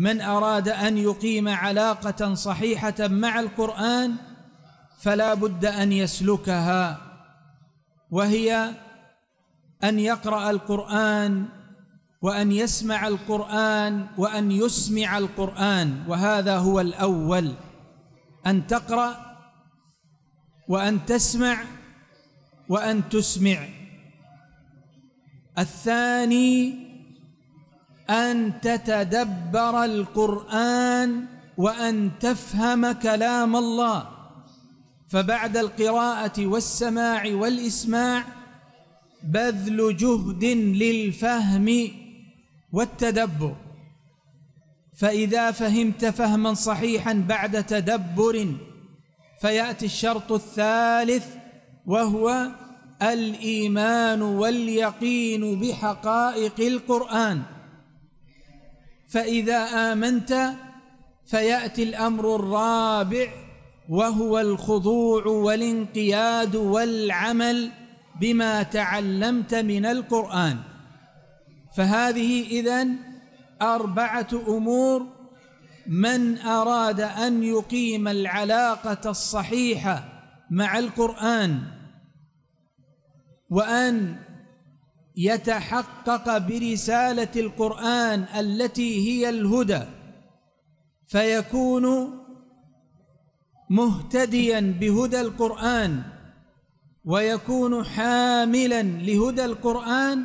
من أراد أن يقيم علاقة صحيحة مع القرآن فلا بد أن يسلكها وهي أن يقرأ القرآن وأن يسمع القرآن وأن يسمع القرآن وهذا هو الأول أن تقرأ وأن تسمع وأن تسمع الثاني ان تتدبر القران وان تفهم كلام الله فبعد القراءه والسماع والاسماع بذل جهد للفهم والتدبر فاذا فهمت فهما صحيحا بعد تدبر فياتي الشرط الثالث وهو الايمان واليقين بحقائق القران فإذا آمنت فيأتي الأمر الرابع وهو الخضوع والانقياد والعمل بما تعلمت من القرآن فهذه إذن أربعة أمور من أراد أن يقيم العلاقة الصحيحة مع القرآن وأن يتحقق برساله القران التي هي الهدى فيكون مهتديا بهدى القران ويكون حاملا لهدى القران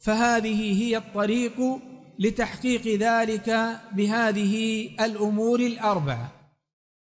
فهذه هي الطريق لتحقيق ذلك بهذه الامور الاربعه